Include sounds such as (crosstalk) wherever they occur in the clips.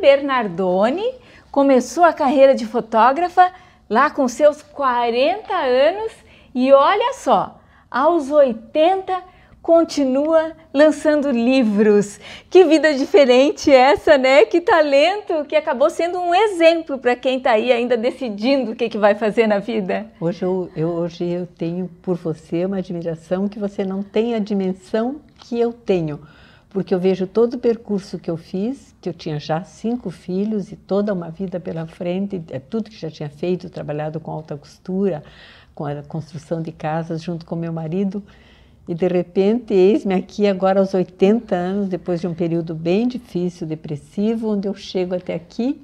Bernardoni começou a carreira de fotógrafa lá com seus 40 anos e olha só, aos 80 continua lançando livros. Que vida diferente essa, né? Que talento que acabou sendo um exemplo para quem está aí ainda decidindo o que, que vai fazer na vida. Hoje eu, eu, hoje eu tenho por você uma admiração que você não tem a dimensão que eu tenho porque eu vejo todo o percurso que eu fiz, que eu tinha já cinco filhos e toda uma vida pela frente, é tudo que já tinha feito, trabalhado com alta costura, com a construção de casas junto com meu marido, e de repente, eis-me aqui agora aos 80 anos, depois de um período bem difícil, depressivo, onde eu chego até aqui.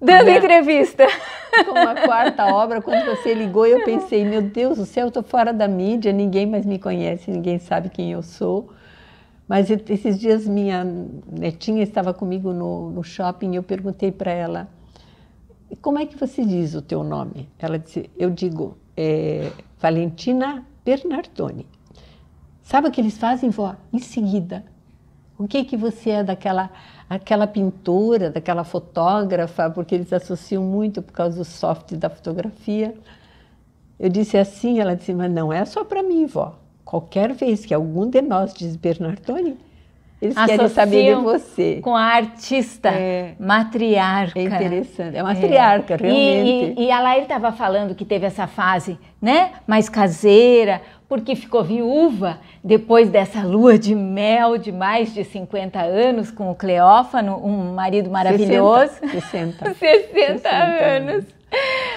Dando entrevista! (laughs) Com uma quarta obra, quando você ligou, eu pensei: meu Deus do céu, eu estou fora da mídia, ninguém mais me conhece, ninguém sabe quem eu sou. Mas esses dias minha netinha estava comigo no, no shopping e eu perguntei para ela, como é que você diz o teu nome? Ela disse, eu digo, é, Valentina Bernardoni. Sabe o que eles fazem, vó? Em seguida. O que que você é daquela aquela pintora, daquela fotógrafa, porque eles associam muito por causa do soft da fotografia. Eu disse é assim, ela disse, mas não é só para mim, vó. Qualquer vez que algum de nós diz Bernardoni, eles Associam querem saber de você. Com a artista é. matriarca. É interessante. É, é. matriarca, é. realmente. E, e, e a Lair estava falando que teve essa fase, né? Mais caseira, porque ficou viúva depois dessa lua de mel de mais de 50 anos com o Cleófano, um marido maravilhoso. 60. 60, 60 anos.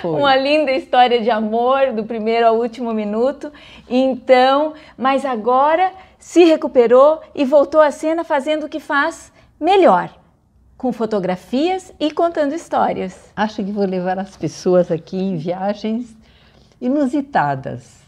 Foi. Uma linda história de amor, do primeiro ao último minuto. Então, mas agora se recuperou e voltou à cena fazendo o que faz melhor. Com fotografias e contando histórias. Acho que vou levar as pessoas aqui em viagens inusitadas.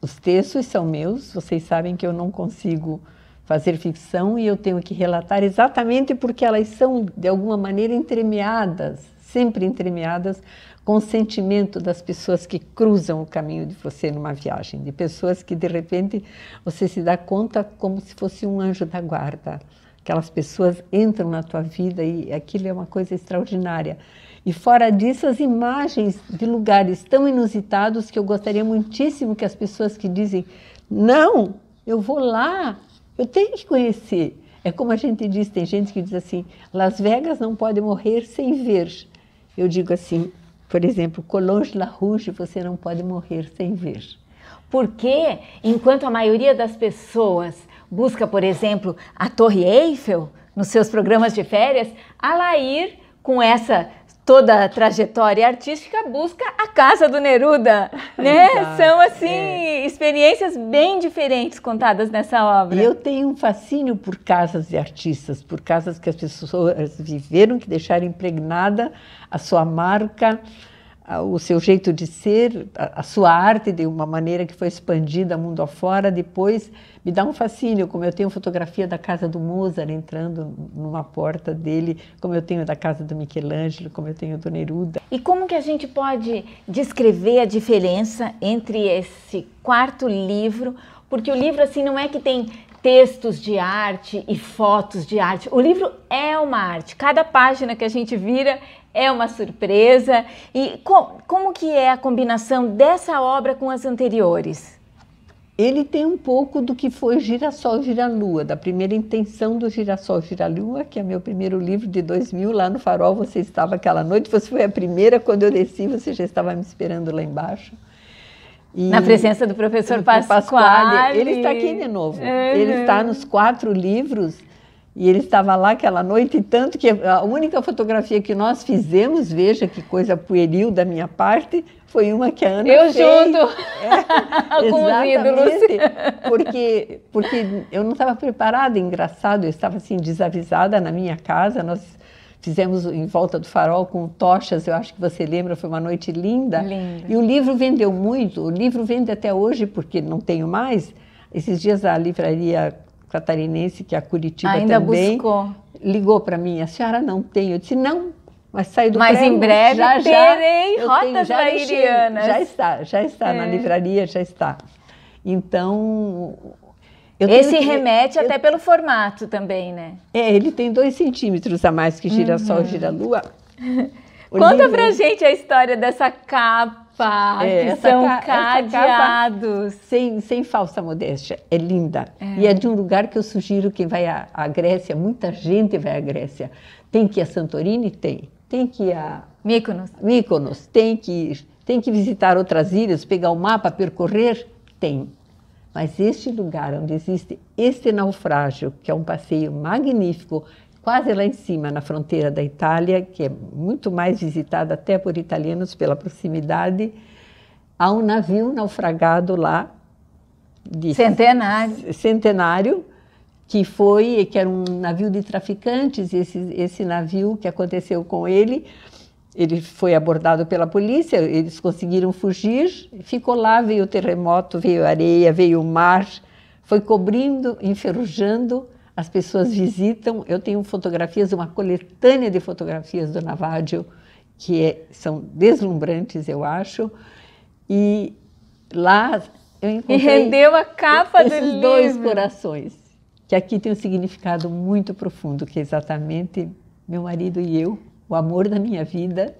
Os textos são meus, vocês sabem que eu não consigo fazer ficção e eu tenho que relatar exatamente porque elas são, de alguma maneira, entremeadas sempre entremeadas com o sentimento das pessoas que cruzam o caminho de você numa viagem, de pessoas que de repente você se dá conta como se fosse um anjo da guarda. Aquelas pessoas entram na tua vida e aquilo é uma coisa extraordinária. E fora disso, as imagens de lugares tão inusitados que eu gostaria muitíssimo que as pessoas que dizem: não, eu vou lá, eu tenho que conhecer. É como a gente diz: tem gente que diz assim, Las Vegas não pode morrer sem ver. Eu digo assim, por exemplo, Colange La Rouge, você não pode morrer sem ver. Porque, enquanto a maioria das pessoas busca, por exemplo, a Torre Eiffel nos seus programas de férias, a Lair, com essa toda trajetória artística busca a casa do Neruda, (laughs) né? Exato, São assim é. experiências bem diferentes contadas nessa obra. Eu tenho um fascínio por casas de artistas, por casas que as pessoas viveram, que deixaram impregnada a sua marca o seu jeito de ser, a, a, sua arte de uma maneira que foi expandida mundo afora, depois me dá um fascínio, como eu tenho fotografia da casa do Mozart entrando numa porta dele, como eu tenho da casa do Michelangelo, como eu tenho do Neruda. E como que a gente pode descrever a diferença entre esse quarto livro, porque o livro assim não é que tem textos de arte e fotos de arte. O livro é uma arte. Cada página que a gente vira é uma surpresa. E como que é a combinação dessa obra com as anteriores? Ele tem um pouco do que foi Girassol Giralua, da primeira intenção do Girassol Giralua, que é meu primeiro livro de 2000, lá no Farol você estava aquela noite, você foi a primeira, quando eu desci você já estava me esperando lá embaixo. E Na presença do professor Pasquale. Ele está aqui de novo. Uhum. Ele está nos quatro livros e ele estava lá aquela noite, tanto que a única fotografia que nós fizemos, veja que coisa pueril da minha parte, foi uma que a Ana eu fez. Eu junto é, (laughs) com os ídolos. Porque, porque eu não estava preparada, engraçado, eu estava assim desavisada na minha casa, nós fizemos em volta do farol com tochas, eu acho que você lembra, foi uma noite linda. linda. E o livro vendeu muito, o livro vende até hoje, porque não tenho mais. Esses dias a livraria catarinense, que é a Curitiba Ainda também, buscou. ligou para mim, a senhora não tem. Eu disse, não, mas sai do Mas em breve já, terei já, rotas Já está, já está é. na livraria, já está. Então, eu Esse remete eu... até pelo formato também, né? É, ele tem dois centímetros a mais que girassol, uhum. giralua. (laughs) Conta pra gente a história dessa capa, é, que são ca... cadeados. sem, sem falsa modéstia, é linda. É. E é de um lugar que eu sugiro quem vai à, à Grécia, muita gente vai à Grécia. Tem que ir a Santorini? Tem. Tem que ir a... Mykonos. Mykonos. Tem que ir. Tem que visitar outras ilhas, pegar o mapa, percorrer? Tem. Mas este lugar onde existe este naufrágio, que é um passeio magnífico, quase lá em cima, na fronteira da Itália, que é muito mais visitada até por italianos pela proximidade, há um navio naufragado lá de centenário, centenário que foi que era um navio de traficantes. Esse, esse navio que aconteceu com ele ele foi abordado pela polícia, eles conseguiram fugir, ficou lá, veio o terremoto, veio areia, veio o mar, foi cobrindo, enferrujando, as pessoas visitam. Eu tenho fotografias, uma coletânea de fotografias do Navadio, que é, são deslumbrantes, eu acho. E lá eu encontrei. E rendeu a capa esses do livro. dois corações, que aqui tem um significado muito profundo, que é exatamente meu marido e eu o amor da minha vida.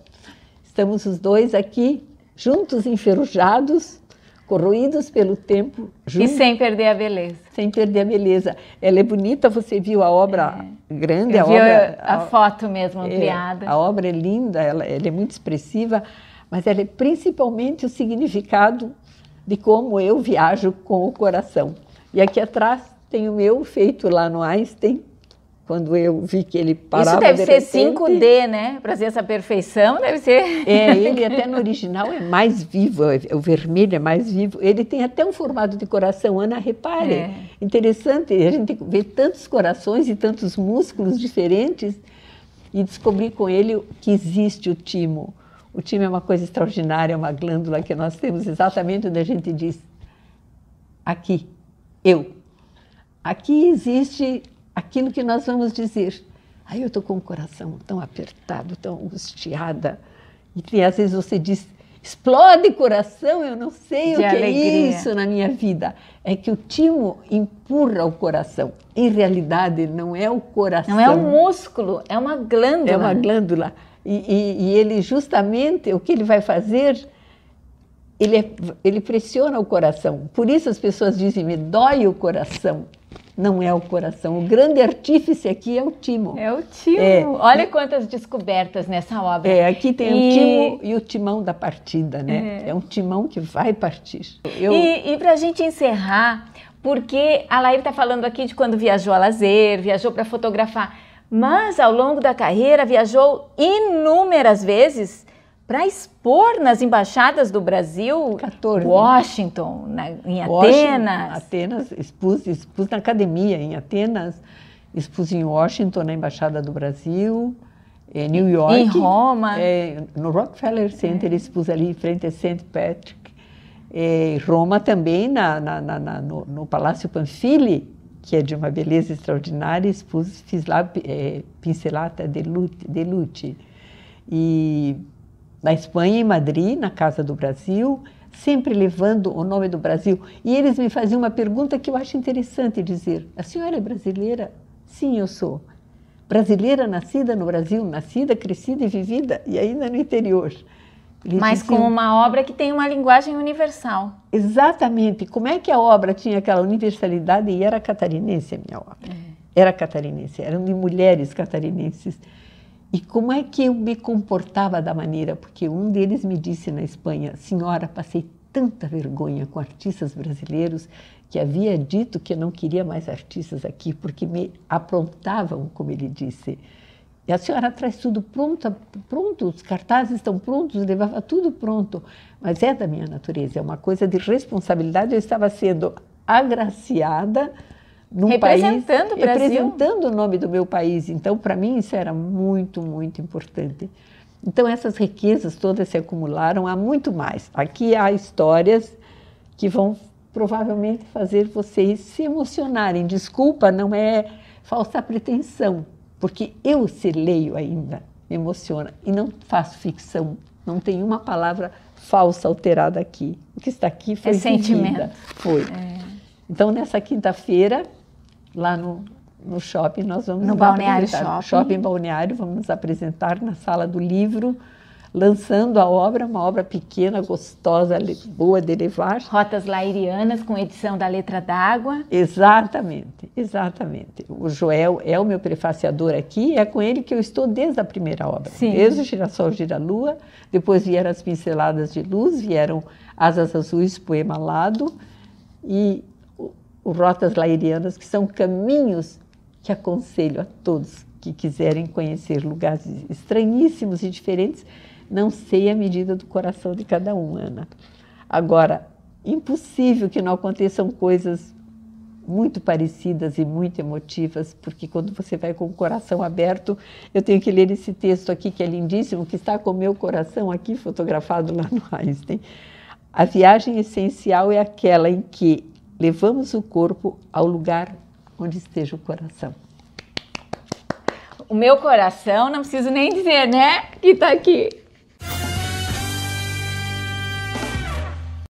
Estamos os dois aqui, juntos, enferrujados, corroídos pelo tempo. Juntos, e sem perder a beleza. Sem perder a beleza. Ela é bonita, você viu a obra é. grande, Eu a obra. A, a, foto mesmo, é, ampliada. É, a obra é linda, ela, ela é muito expressiva, mas ela é principalmente o significado de como eu viajo com o coração. E aqui atrás tem o meu feito lá no Einstein, quando eu vi que ele parava Isso deve de ser 5D, né? Para ser essa perfeição, deve ser. É, ele até no original é mais vivo, é, o vermelho é mais vivo. Ele tem até um formato de coração, Ana, repare. É. Interessante, a gente vê tantos corações e tantos músculos diferentes e descobri com ele que existe o timo. O timo é uma coisa extraordinária, é uma glândula que nós temos exatamente onde a gente diz aqui, eu. Aqui existe aquilo que nós vamos dizer. Aí eu estou com o coração tão apertado, tão angustiada. E às vezes você diz, explode coração, eu não sei De o que é alegria. é isso na minha vida. É que o timo empurra o coração. Em realidade, não é o coração. Não é um músculo, é uma glândula. É uma glândula. E, e, e ele justamente, o que ele vai fazer, ele, é, ele pressiona o coração. Por isso as pessoas dizem, me dói o coração não é o coração. O grande artífice aqui é o timo. É o timo. É. Olha quantas descobertas nessa obra. É, aqui tem e... o timo e o timão da partida, né? É, é um timão que vai partir. Eu... E, e para a gente encerrar, porque a Laíra está falando aqui de quando viajou a lazer, viajou para fotografar, mas ao longo da carreira viajou inúmeras vezes para expor nas embaixadas do Brasil, 14, Washington, na, né, em Washington, Atenas. Atenas, expus, expus na academia em Atenas, expus em Washington, na Embaixada do Brasil, eh, em New York. Em Roma. É, no Rockefeller Center, é. expus ali em frente a St. Patrick. É, Roma também, na, na, na no, no, Palácio Panfili, que é de uma beleza extraordinária, expus, fiz lá é, eh, Pincelata de Lute. De Lute. E na Espanha, em Madrid, na Casa do Brasil, sempre levando o nome do Brasil. E eles me faziam uma pergunta que eu acho interessante dizer: A senhora é brasileira? Sim, eu sou. Brasileira nascida no Brasil, nascida, crescida e vivida, e ainda no interior. Eles Mas diziam, com uma obra que tem uma linguagem universal. Exatamente. Como é que a obra tinha aquela universalidade e era catarinense a minha obra? É. Era catarinense, eram de mulheres catarinenses. E como é que eu me comportava da maneira? Porque um deles me disse na Espanha: Senhora, passei tanta vergonha com artistas brasileiros que havia dito que eu não queria mais artistas aqui porque me aprontavam, como ele disse. E a senhora traz tudo pronto, pronto, os cartazes estão prontos, levava tudo pronto. Mas é da minha natureza, é uma coisa de responsabilidade. Eu estava sendo agraciada num representando país, o Brasil. representando o nome do meu país. Então, para mim, isso era muito, muito importante. Então, essas riquezas todas se acumularam, há muito mais. Aqui há histórias que vão provavelmente fazer vocês se emocionarem. Desculpa, não é falsa pretensão, porque eu se leio ainda, me emociona. E não faço ficção, não tem uma palavra falsa alterada aqui. O que está aqui foi é sentimento. Foi. É. Então, nessa quinta-feira, lá no, no shopping, nós vamos no Balneário Shopping. Shopping Balneário, vamos nos apresentar na sala do livro, lançando a obra, uma obra pequena, gostosa, boa de levar. Rotas Lairianas com edição da Letra d'Água. Exatamente, exatamente. O Joel é o meu prefaciador aqui, é com ele que eu estou desde a primeira obra. Sim. Desde o Girassol Gira-Lua, depois vieram as Pinceladas de Luz, vieram Asas Azuis, Poema Lado, e o Rotas Lairianas, que são caminhos que aconselho a todos que quiserem conhecer lugares estranhíssimos e diferentes. Não sei a medida do coração de cada um, Ana. Agora, impossível que não aconteçam coisas muito parecidas e muito emotivas, porque quando você vai com o coração aberto, eu tenho que ler esse texto aqui que é lindíssimo, que está com o meu coração aqui fotografado lá no Einstein. A viagem essencial é aquela em que levamos o corpo ao lugar onde esteja o coração. O meu coração, não preciso nem dizer, né? Que está aqui.